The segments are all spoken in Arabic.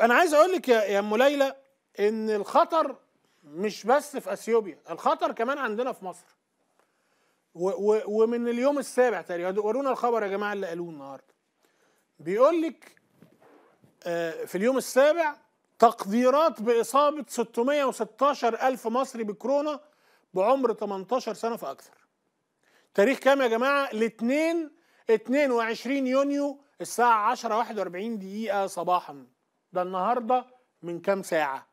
انا عايز اقول لك يا ام ليلى ان الخطر مش بس في اثيوبيا الخطر كمان عندنا في مصر و و ومن اليوم السابع تقريبا ورونا الخبر يا جماعه اللي قالوه النهارده بيقول لك آه، في اليوم السابع تقديرات بإصابة 616 ألف مصري بكورونا بعمر 18 سنة فأكثر تاريخ كام يا جماعة؟ الاثنين 22 يونيو الساعة 10 41 دقيقة صباحاً ده النهارده من كام ساعه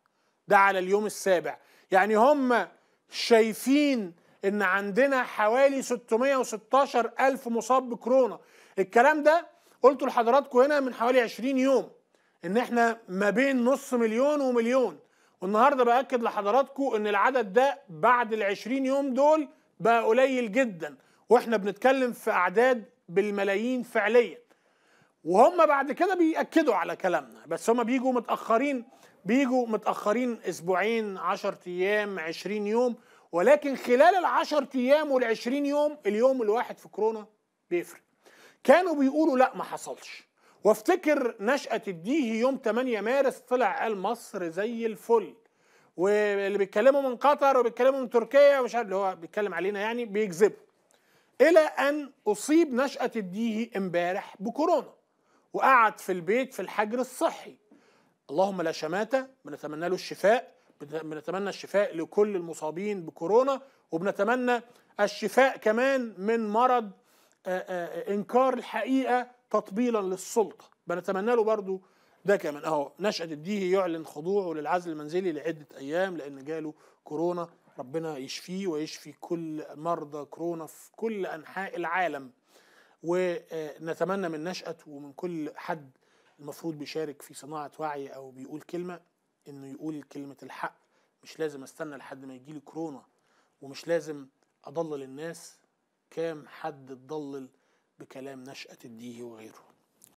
ده على اليوم السابع يعني هم شايفين ان عندنا حوالي 616 الف مصاب بكورونا الكلام ده قلته لحضراتكم هنا من حوالي 20 يوم ان احنا ما بين نص مليون ومليون والنهارده باكد لحضراتكم ان العدد ده بعد ال 20 يوم دول بقى قليل جدا واحنا بنتكلم في اعداد بالملايين فعليا وهم بعد كده بيأكدوا على كلامنا بس هم بيجوا متأخرين بيجوا متأخرين أسبوعين 10 أيام 20 يوم ولكن خلال العشر أيام والعشرين يوم اليوم الواحد في كورونا بيفرق كانوا بيقولوا لا ما حصلش وافتكر نشأة الديهي يوم 8 مارس طلع قال مصر زي الفل واللي بيتكلموا من قطر وبيتكلموا من تركيا ومش عارف اللي هو بيتكلم علينا يعني بيكذبوا إلى أن أصيب نشأة الديهي امبارح بكورونا وقعد في البيت في الحجر الصحي اللهم لا شماتة بنتمنى له الشفاء بنتمنى الشفاء لكل المصابين بكورونا وبنتمنى الشفاء كمان من مرض انكار الحقيقه تطبيلا للسلطه بنتمنى له برضو ده كمان اهو نشأة الديهي يعلن خضوعه للعزل المنزلي لعدة أيام لأن جاله كورونا ربنا يشفيه ويشفي كل مرضى كورونا في كل أنحاء العالم ونتمنى من نشأة ومن كل حد المفروض بيشارك في صناعة وعي أو بيقول كلمة إنه يقول كلمة الحق مش لازم أستنى لحد ما يجيلي كورونا ومش لازم أضلل الناس كام حد اتضلل بكلام نشأة الديه وغيره